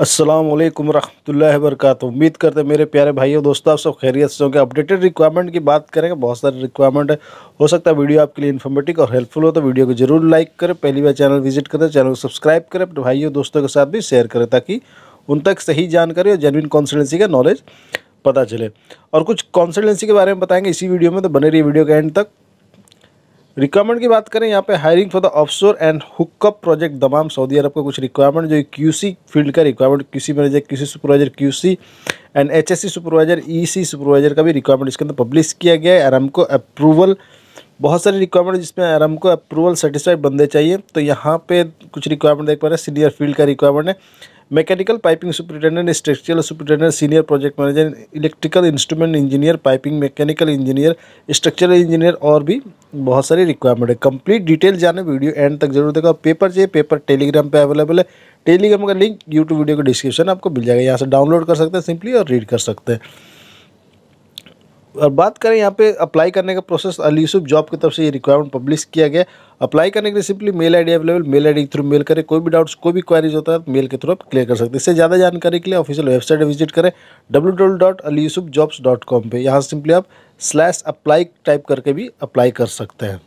असलम वरहमल वर्क उम्मीद करते हैं मेरे प्यारे भाइयों दोस्तों आप सब खैरियत से होंगे अपडेटेड रिक्वायरमेंट की बात करेंगे बहुत सारे रिक्वायरमेंट हो सकता है वीडियो आपके लिए इन्फॉर्मेटिव और हेल्पफुल हो तो वीडियो को जरूर लाइक करें पहली बार चैनल विजिट करें चैनल को सब्सक्राइब करें अपने भाइयों दोस्तों के साथ भी शेयर करें ताकि उन तक सही जानकारी और जेनविन कॉन्सल्टेंसी का नॉलेज पता चले और कुछ कॉन्सल्टेंसी के बारे में बताएंगे इसी वीडियो में तो बने रही वीडियो के एंड तक रिक्वायरमेंट की बात करें यहाँ पे hiring for the offshore and hookup project Dammam Saudi Arab का कुछ रिक्वायरमेंट जो क्यूसी फील्ड का requirement QC manager QC supervisor QC and HSC supervisor EC supervisor का भी रिक्वायरमेंट इसके अंदर पब्लिश किया गया है आराम को अप्रूवल बहुत सारी रिक्वायरमेंट जिसमें आराम को अप्रूवल सेटिस्फाइड बंदे चाहिए तो यहाँ पे कुछ रिक्वायरमेंट देख पा रहे हैं सीनियर फील्ड का रिक्वायरमेंट है mechanical piping superintendent structural superintendent senior project manager electrical instrument engineer piping mechanical engineer structural engineer और भी बहुत सारी रिक्वायरमेंट है कंप्लीट डिटेल जाने वीडियो एंड तक जरूर देखा पेपर चाहिए पेपर टेलीग्राम पे अवेलेबल है टेलीग्राम का लिंक यूट्यूब वीडियो का डिस्क्रिप्शन आपको मिल जाएगा यहाँ से डाउनलोड कर सकते हैं सिंपली और रीड कर सकते हैं और बात करें यहाँ पे अप्लाई करने का प्रोसेस अली यूसुफ जॉब की तरफ से ये रिक्वायरमेंट पब्लिश किया गया अप्लाई करने के लिए simply mail ID available mail ID के थ्रू मेल करें कोई भी डाउट्स कोई भी क्वारीज होता है तो मेल के थ्रू आप क्लियर कर सकते हैं इससे ज़्यादा जानकारी के लिए ऑफिशियल वेबसाइट विजिट करें W W dot Ali Yusuf jobs dot com पर यहाँ सिंपली आप स्लैश अप्लाई टाइप करके भी अप्लाई कर सकते हैं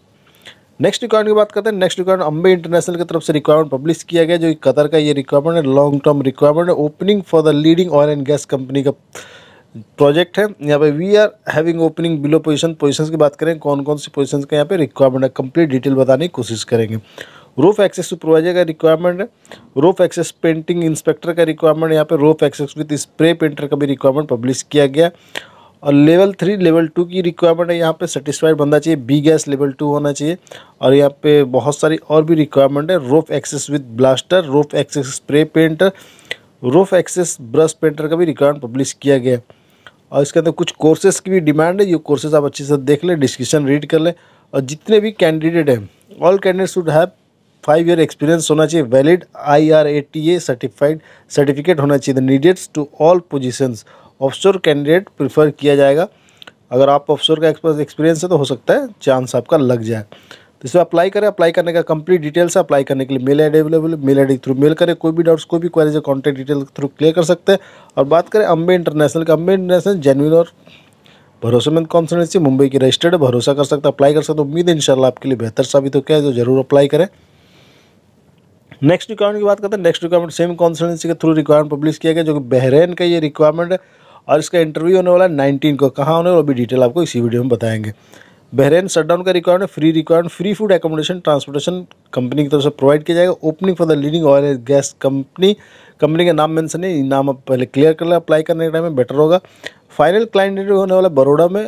नेक्स्ट रिक्वायरमेंट की बात करते हैं नेक्स्ट रिक्वायरमेंट अम्बे इंटरनेशनल की तरफ से रिक्वायरमेंट पब्लिश किया गया जो कतर का ये रिक्वायरमेंट है लॉन्ग टर्म रिक्वायरमेंट है opening for the leading oil and gas company का प्रोजेक्ट है यहाँ पे we are having opening below position positions की बात करें कौन कौन सी पोजीशंस का यहाँ पे रिक्वायरमेंट है कंप्लीट डिटेल बताने की कोशिश करेंगे रोफ एक्सेस सुपरवाइजर का रिक्वायरमेंट है रोफ एक्सेस पेंटिंग इंस्पेक्टर का रिक्वायरमेंट यहाँ पे rope access with spray painter का भी रिक्वायरमेंट पब्लिश किया गया और लेवल थ्री लेवल टू की रिक्वायरमेंट है यहाँ पे सेटिस्फाइड बनना चाहिए बी गैस लेवल टू होना चाहिए और यहाँ पे बहुत सारी और भी रिक्वायरमेंट है rope access with blaster rope access spray painter rope access brush painter का भी रिक्वायरमेंट पब्लिश किया गया है और इसके अंदर कुछ कोर्सेज की भी डिमांड है ये कोर्सेज आप अच्छे से देख लें डिस्क्रिप्शन रीड कर लें और जितने भी कैंडिडेट हैं all candidate should have five year experience होना चाहिए valid I R A T A certified certificate होना चाहिए the needs to all position offshore candidate prefer किया जाएगा अगर आप ऑफशोर का एक्सपीरियंस है तो हो सकता है चांस आपका लग जाए तो इसमें अप्लाई करें अप्लाई करने का कंप्लीट डिटेल्स है अप्लाई करने के लिए मेल आई अवेलेबल है मेल आई थ्रू मेल करें कोई भी डाउट्स कोई भी क्वारीज है कॉन्टैक्ट डिटेल थ्रू क्लियर कर सकते हैं और बात करें अम्बे इंटरनेशनल का अम्बे इंटरनेशनल जेनविन और भरोसेमंद कॉन्सल्टेंसी मुंबई की रजिस्टर्ड है भरोसा कर सकते हैं अप्लाई कर सकते उम्मीद है इंशाल्लाह आपके लिए बेहतर साबित हो क्या है जो जरूर अप्लाई करें नेक्स्ट रिक्वायरमेंट की बात करते हैं नेक्स्ट रिक्वायरमेंट सेम कॉन्सल्टेंसी के थ्रू रिक्वायरमेंट पब्लिश किया गया जो कि बहरेन का ये रिक्वायरमेंट है और इसका इंटरव्यू होने वाला है नाइनटीन को कहाँ होने वाला अभी डिटेल आपको इसी वीडियो में बताएंगे बहरेन शटडाउन का requirement free requirement free food accommodation transportation company की तरफ से प्रोवाइड किया जाएगा opening for the leading oil and gas company company का नाम मेंशन है नाम आप पहले क्लियर कर लें अप्लाई करने के टाइम में बेटर होगा फाइनल क्लाइंट इंटरव्यू होने वाला बड़ोड़ा में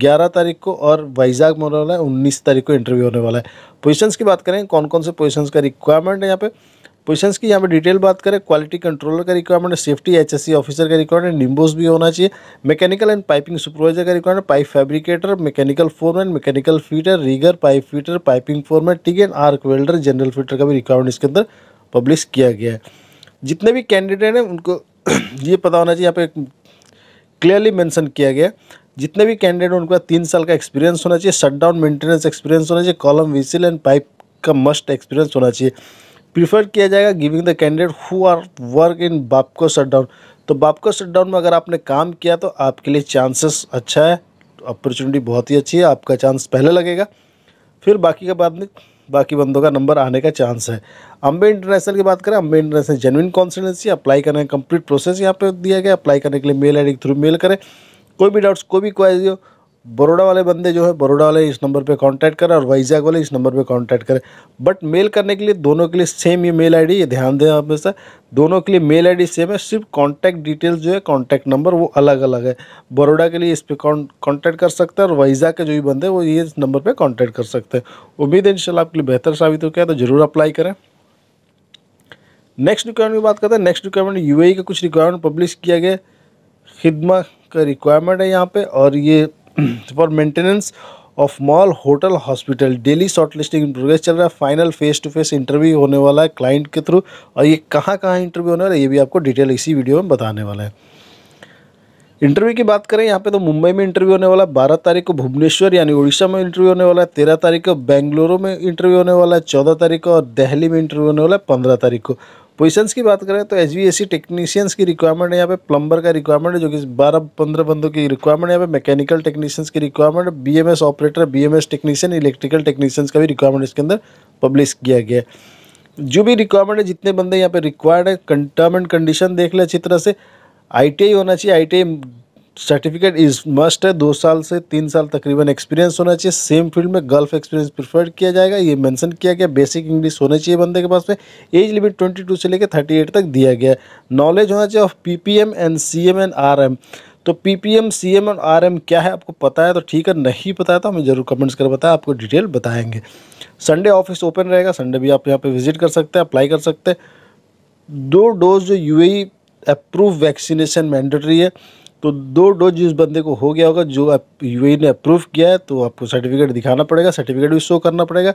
ग्यारह तारीख को और वाइजाग में होने वाला है उन्नीस तारीख को इंटरव्यू होने वाला है पोजिशंस की बात करें कौन कौन से पोजिशंस का रिक्वायरमेंट है यहाँ पर पोजिशन की यहाँ पे डिटेल बात करें क्वालिटी कंट्रोलर का रिक्वायरमेंट सेफ्टी सी ऑफिसर का रिक्वायरमेंट निम्बोस भी होना चाहिए मैकेनिकल एंड पाइपिंग सुपरवाइजर का requirement pipe fabricator mechanical foreman mechanical fitter rigger pipe fitter piping foreman ठीक है आर्क वेल्डर जनरल फीटर का भी रिक्वायरमेंट इसके अंदर पब्लिश किया गया है जितने भी कैंडिडेट हैं उनको ये पता होना चाहिए यहाँ पे क्लियरली मेंशन किया गया जितने भी कैंडिडेट हैं उनका तीन साल का एक्सपीरियंस होना चाहिए शटडाउन मेंटेनेंस एक्सपीरियंस होना चाहिए कॉलम विसिल एंड पाइप का मस्ट एक्सपीरियंस होना चाहिए प्रीफर किया जाएगा giving the candidate who are work in BAPCO shutdown तो बापको शटडाउन में अगर आपने काम किया तो आपके लिए चांसेस अच्छा है अपॉर्चुनिटी बहुत ही अच्छी है आपका चांस पहले लगेगा फिर बाकी का बाद में बाकी बंदों का नंबर आने का चांस है अम्बे इंटरनेशनल की बात करें Ambe international genuine consultancy apply करने का कंप्लीट प्रोसेस यहाँ पर दिया गया अप्लाई करने के लिए मेल आई के थ्रू मेल करें कोई भी डाउट्स कोई भी क्वारी हो बरोडा वाले बंदे जो है बरोडा वाले इस नंबर पे कांटेक्ट करें और वाइजैग वाले इस नंबर पे कांटेक्ट करें बट मेल करने के लिए दोनों के लिए सेम ये मेल आईडी ये ध्यान दें आप हमेशा दोनों के लिए मेल आईडी सेम है सिर्फ कांटेक्ट डिटेल्स जो है कांटेक्ट नंबर वो अलग अलग है बरोडा के लिए इस पर कॉन्टैक्ट कर सकते हैं और वाइजा के जो भी बंदे वो ये इस नंबर पर कॉन्टैक्ट कर सकते हैं उम्मीद है इनशाला आपके लिए बेहतर साबित हो गया तो ज़रूर अप्लाई करें नेक्स्ट रिक्वायरमेंट की बात करते हैं नेक्स्ट रिक्वायरमेंट यू का कुछ रिक्वायरमेंट पब्लिश किया गया खिदमा का रिक्वायरमेंट है यहाँ पे और ये for maintenance of mall hotel hospital daily short listing progress चल रहा है final face to face interview होने वाला है क्लाइंट के थ्रू और ये कहाँ कहाँ इंटरव्यू होने वाला है ये भी आपको डिटेल इसी वीडियो में बताने वाला है इंटरव्यू की बात करें यहाँ पे तो मुंबई में इंटरव्यू होने वाला है बारह तारीख को भुवनेश्वर यानी उड़ीसा में इंटरव्यू होने वाला है तेरह तारीख को बेंगलुरु में इंटरव्यू होने वाला है चौदह तारीख को और दिल्ली में इंटरव्यू होने वाला है पंद्रह तारीख को पोजीशंस की बात करें तो एच वी टेक्नीशियंस की रिक्वायरमेंट है यहाँ पे प्लम्बर का रिक्वायरमेंट है जो कि बारह पंद्रह बंदों की रिक्वायरमेंट है यहाँ पे मैकेनिकल टेक्नीशियंस की requirement M S operator B technician electrical technicians का भी रिक्वायरमेंट इसके अंदर पब्लिश किया गया है जो भी रिक्वायरमेंट है जितने बंदे यहाँ पे रिक्वायर्ड है टर्म एंड कंडीशन देख लें अच्छी तरह से आई होना चाहिए आई सर्टिफिकेट इज मस्ट है दो साल से तीन साल तकरीबन एक्सपीरियंस होना चाहिए सेम फील्ड में गल्फ एक्सपीरियंस प्रिफर्ड किया जाएगा ये मेंशन किया गया बेसिक इंग्लिश होना चाहिए बंदे के पास में एज लिमिट ट्वेंटी टू से लेकर थर्टी एट तक दिया गया नॉलेज होना चाहिए of PPM and CM and RM तो पीपीएम सीएम आर एम क्या है आपको पता है तो ठीक है नहीं पता है तो हमें जरूर कमेंट्स कर बताएं आपको डिटेल बताएंगे संडे ऑफिस ओपन रहेगा संडे भी आप यहाँ पर विजिट कर सकते हैं अप्लाई कर सकते हैं दो डोज जो यू अप्रूव वैक्सीनेशन मैंडेटरी है तो दो डोज जिस बंदे को हो गया होगा जो आप यू e ने अप्रूव किया है तो आपको सर्टिफिकेट दिखाना पड़ेगा सर्टिफिकेट भी शो करना पड़ेगा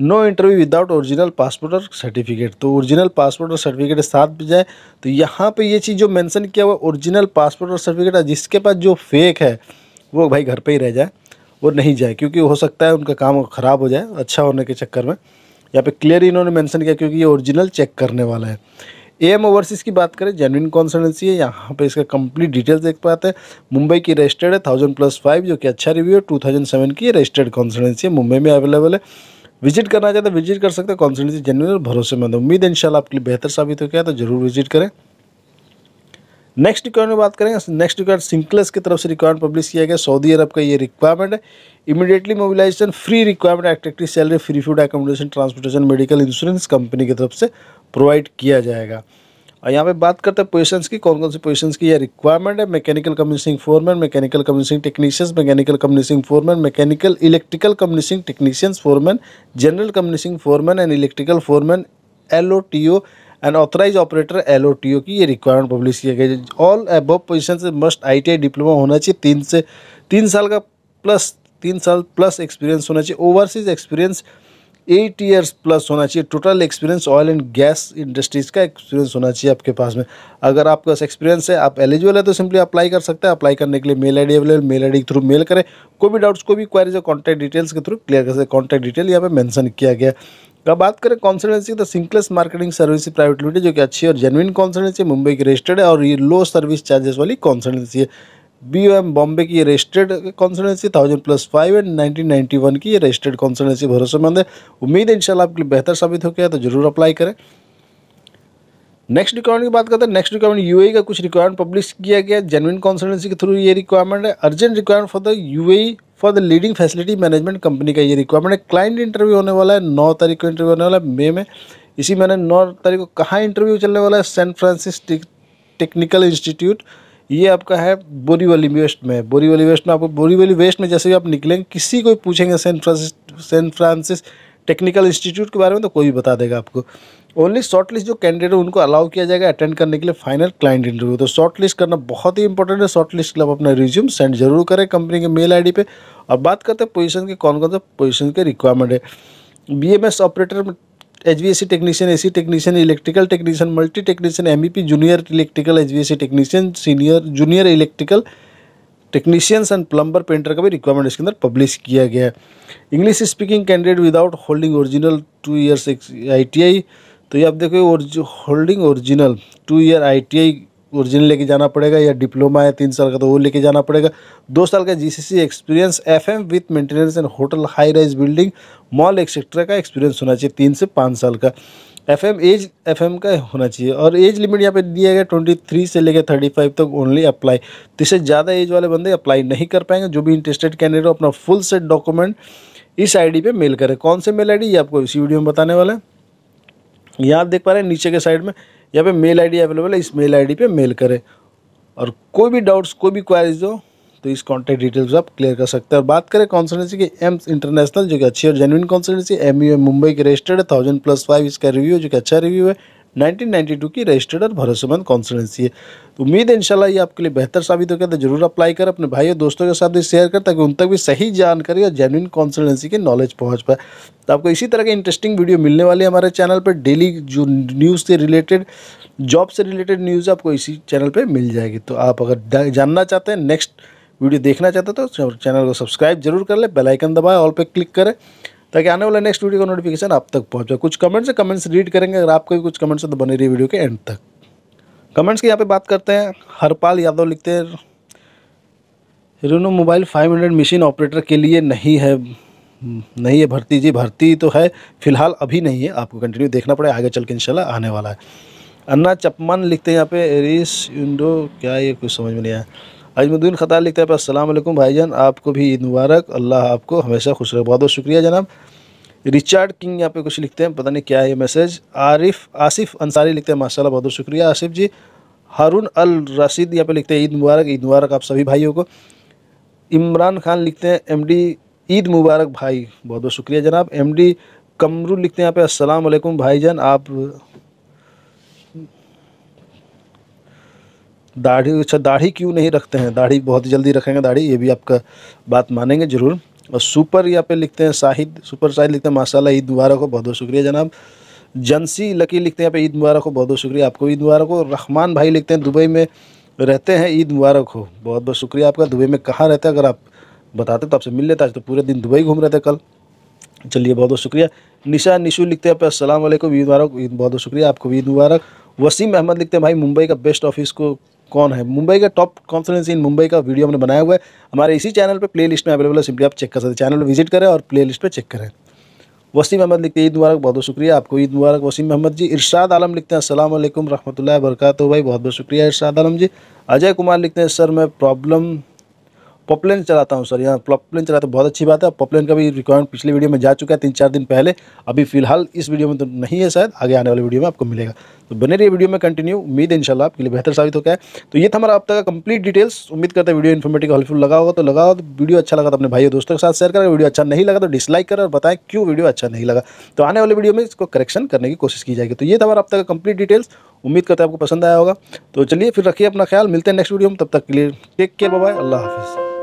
no interview without original passport और सर्टिफिकेट तो ओरिजिनल पासपोर्ट और सर्टिफिकेट साथ भी जाए तो यहाँ पे ये चीज़ जो मेंशन किया हुआ ओरिजिनल पासपोर्ट और सर्टिफिकेट जिसके पास जो फेक है वो भाई घर पे ही रह जाए वो नहीं जाए क्योंकि हो सकता है उनका काम ख़राब हो जाए अच्छा होने के चक्कर में यहाँ पे क्लियर इन्होंने मेंशन किया क्योंकि ये ओरिजिनल चेक करने वाला है एम ओवरसीज़ की बात करें जेनविन कॉन्सल्टेंसी है यहाँ पे इसका कंप्लीट डिटेल्स देख पाते हैं मुंबई की रजिस्टर्ड है थाउजेंड प्लस फाइव जो कि अच्छा रिव्यू है टू थाउजेंड सेवन की रजिस्टर्ड कॉन्सल्टेंसी है मुंबई में अवेलेबल है विजिट करना चाहते हैं विजिट कर सकते हैं कॉन्सल्टेंसी जेनविन और भरोसेमंद उम्मीद है इंशाल्लाह आपके लिए बेहतर साबित हो गया तो जरूर विजिट करें नेक्स्ट रिक्वायरमेंट बात करेंगे नेक्स्ट रिक्वायर सिंकलस की तरफ से रिक्वायरमेंट पब्लिश किया गया सऊदी अरब का ये रिक्वायरमेंट है immediately mobilization free requirement attractive salary free food accommodation transportation medical insurance company की तरफ से प्रोवाइड किया जाएगा और यहाँ पे बात करते हैं पोजीशंस की कौन कौन सी पोजीशंस की यह रिक्वायरमेंट है mechanical commissioning foreman mechanical commissioning technicians mechanical commissioning foreman mechanical electrical commissioning technicians foreman general commissioning foreman and electrical foreman L O T O and authorize operator L O T O की ये requirement publish किया गया all above position must I T I diploma होना चाहिए तीन से तीन साल का प्लस तीन साल प्लस एक्सपीरियंस होना चाहिए overseas experience eight years plus होना चाहिए total experience oil and gas industries का एक्सपीरियंस होना चाहिए आपके पास में अगर आपके पास एक्सपीरियंस है आप एलिजिबल है तो सिंपली अप्लाई कर सकते हैं अप्लाई करने के लिए mail I D available mail I के थ्रू मेल करें कोई भी डाउट्स को भी क्वारीज है कॉन्टैक्ट डिटेल्स के थ्रू क्लियर कर सकते कॉन्टैक्ट डिटेल यहाँ पर मैंशन किया गया अब बात करें कॉन्सल्टेंसी तो Syncless marketing service private limited जो कि अच्छी और जेनविन कॉन्सल्टेंसी मुंबई की रजिस्टर्ड है और ये लो सर्विस चार्जेस वाली कॉन्सल्टेंसी है बी ओ एम बॉम्बे की ये registered consultancy thousand plus five and nineteen ninety one की रजिस्टर्ड कॉन्सल्टेंसी भरोसेमंद है उम्मीद है इनशाला आपके लिए बेहतर साबित हो गया तो जरूर अप्लाई करें नेक्स्ट रिक्वायरमेंट की बात करते हैं नेक्स्ट रिक्वायरमेंट यू का कुछ रिक्वायरमेंट पब्लिश किया गया जेनविन कॉन्सल्टेंसी के थ्रू ये रिक्वायरमेंट है urgent requirement for the U for the leading facility management company का ये रिक्वायरमेंट है क्लाइंट इंटरव्यू होने वाला है नौ तारीख को इंटरव्यू होने वाला है मे में इसी महीने नौ तारीख को कहाँ इंटरव्यू चलने वाला है सैन फ्रांसिस टेक्निकल इंस्टीट्यूट ये आपका है बोरीवली वेस्ट में बोरीवली वेस्ट में आपको बोरीवली वेस्ट में जैसे भी आप निकलेंगे किसी को पूछेंगे Saint Francis Saint Francis technical institute के बारे में तो कोई भी बता देगा आपको ओनली शॉर्ट लिस्ट जो कैंडिडेट उनको अलाउ किया जाएगा अटेंड करने के लिए फाइनल क्लाइंट इंटरव्यू तो शॉर्ट लिस्ट करना बहुत ही इंपॉर्टेंट है शॉर्ट लिस्ट के लिए आप अपना रिज्यूम सेंड जरूर करें कंपनी के मेल आई डी और बात करते हैं पोजिशन के कौन कौन सा पोजिशन के रिक्वायरमेंट है B M S operator H B C technician A C technician electrical technician multi technician M P junior electrical H B S C technician senior junior electrical technicians and plumber painter का भी requirement इसके अंदर publish किया गया है English speaking candidate without holding original two years I T I तो ये आप देखो holding original two year I T I original लेके जाना पड़ेगा या डिप्लोमा है तीन साल का तो वो लेके जाना पड़ेगा दो साल का GCC experience FM with maintenance and hotel high rise building mall etcetera का एक्सपीरियंस होना चाहिए तीन से पाँच साल का F M as F M का होना चाहिए और एज लिमिट यहाँ पे दिया गया ट्वेंटी थ्री से लेकर थर्टी फाइव तक ओनली अप्लाई तो इससे ज़्यादा एज वाले बंदे अप्लाई नहीं कर पाएंगे जो भी इंटरेस्टेड कैंडिडेट हो अपना फुल सेट डॉक्यूमेंट इस आईडी पे मेल करें कौन से मेल आईडी ये आपको इसी वीडियो में बताने वाला है यहाँ आप देख पा रहे हैं नीचे के साइड में यहाँ पे मेल आईडी अवेलेबल है इस मेल आईडी पे मेल करें और कोई भी डाउट्स कोई भी क्वारीज हो तो इस कॉन्टैक्ट डिटेल्स आप क्लियर कर सकते हैं और बात करें कॉन्सल्टेंसी की एम्स इंटरनेशनल जो कि अच्छी और genuine consultancy M U Mumbai के रजिस्टर्ड है थाउजेंड प्लस फाइव इसका रिव्यू जो कि अच्छा रिव्यू है 1992 की रजिस्टर्ड और भरोसेमंद कॉन्सल्टेंसी है उम्मीद है इंशाल्लाह ये आपके लिए बेहतर साबित होगा तो जरूर अप्लाई कर अपने भाई और दोस्तों के साथ भी शेयर कर ताकि उन तक भी सही जानकारी और जेनविन कॉन्सल्टेंसी की नॉलेज पहुंच पाए तो आपको इसी तरह के इंटरेस्टिंग वीडियो मिलने वाली है हमारे चैनल पर डेली जो न्यूज़ से रिलेटेड जॉब से रिलेटेड न्यूज़ आपको इसी चैनल पर मिल जाएगी तो आप अगर जानना चाहते हैं नेक्स्ट वीडियो देखना चाहते हैं तो चैनल को सब्सक्राइब जरूर कर ले बेलाइकन दबाए ऑल पर क्लिक करें ताकि आने वाला नेक्स्ट वीडियो का नोटिफिकेशन आप तक पहुँच जाए कुछ कमेंट्स कमेंट्स रीड करेंगे अगर आपको भी कुछ कमेंट्स है तो बने रही वीडियो के एंड तक कमेंट्स की यहाँ पे बात करते हैं हरपाल यादव लिखते हैं रिनो मोबाइल 500 मशीन ऑपरेटर के लिए नहीं है नहीं है भर्ती जी भर्ती तो है फिलहाल अभी नहीं है आपको कंटिन्यू देखना पड़ेगा आगे चल के इनशाला आने वाला है अन्ना चपमान लिखते हैं यहाँ पे एरिस इंडो क्या ये कुछ समझ में नहीं आया अजमुद्दीन खतार लिखता है असलम जान आपको भी ईद मुबारक अल्लाह आपको हमेशा खुश रहे बहुत बहुत शुक्रिया जनाब रिचर्ड किंग यहाँ पे कुछ लिखते हैं पता नहीं क्या है ये मैसेज आरिफ आसिफ अंसारी लिखते हैं माशाल्लाह बहुत बहुत शुक्रिया आसिफ जी हारून अल रशीद यहाँ पे लिखते हैं ईद मुबारक ईद मुबारक आप सभी भाइयों को इमरान खान लिखते हैं एमडी ईद मुबारक भाई बहुत बहुत शुक्रिया जनाब एमडी कमरू लिखते हैं यहाँ पे असलम भाई जान आप दाढ़ी अच्छा दाढ़ी क्यों नहीं रखते हैं दाढ़ी बहुत जल्दी रखेंगे दाढ़ी ये भी आपका बात मानेंगे ज़रूर और सुपर यहाँ पे लिखते हैं शाहिद सुपर शाहिद लिखते हैं माशाला ईद मुबारक हो बहुत बहुत शुक्रिया जनाब जनसी लकी लिखते हैं यहाँ पे ईद मुबारक हो बहुत बहुत शुक्रिया आपको ईद मुबारक हो रहमान भाई लिखते हैं दुबई में रहते हैं ईद मुबारक हो बहुत बहुत शुक्रिया आपका दुबई में कहाँ रहते हैं अगर आप बताते तो आपसे मिल लेते आज तो पूरे दिन दुबई घूम रहे थे कल चलिए बहुत बहुत शुक्रिया निशा निशु लिखते हैं असलम ईद मुबारक ईद बहुत बहुत शुक्रिया आपको ईद मुबारक वसीम अहमद लिखते हैं भाई मुंबई का बेस्ट ऑफिस को कौन है मुंबई का टॉप कॉन्फ्रेंस इन मुंबई का वीडियो हमने बनाया हुआ है हमारे इसी चैनल पर प्ले लिस्ट में अवेलेबल है सिंपली आप चेक कर सकते हैं चैनल पर विजिट करें और प्ले लिस्ट पर चेक करें वसीम अहमद लिखते हैं ईद मुबारक बहुत बहुत शुक्रिया आपको ईद मुबारक वसीम अहमद जी इरशाद आलम लिखते हैं असलम रहमतुल्लाह बरकत भाई बहुत बहुत शुक्रिया इरशाद आलम जी अजय कुमार लिखते हैं सर मैं प्रॉब्लम पॉपलेन चलाता हूँ सर यहाँ पॉपलेन चलाते बहुत अच्छी बात है पॉपलेन का भी रिक्वायरमेंट पिछले वीडियो में जा चुका है तीन चार दिन पहले अभी फिलहाल इस वीडियो में तो नहीं है शायद आगे आने वाले वीडियो में आपको मिलेगा तो बने रही वीडियो में कंटिन्यू उम्मीद शाला आपके लिए बेहतर साबित हो गया तो ये था हमारा आप तक का कंप्लीट डिटेल्स उम्मीद करता है वीडियो इन्फॉर्मेटिव हेल्पफुल लगा होगा तो लगा हो तो वीडियो अच्छा लगा तो अपने भाई और दोस्तों के साथ शेयर करें वीडियो अच्छा नहीं लगा तो डिसलाइक करें और बताएं क्यों वीडियो अच्छा नहीं लगा तो आने वाले वीडियो में इसको करेक्शन करने की कोशिश की जाएगी तो ये था हमारा आप तक का कंप्लीट डिटेल्स उम्मीद करते हैं आपको पसंद आया होगा तो चलिए फिर रखिए अपना ख्याल मिलते हैं नेक्स्ट वीडियो में तब तक के लिए टेक केयर बाय अल्लाह हाफिज़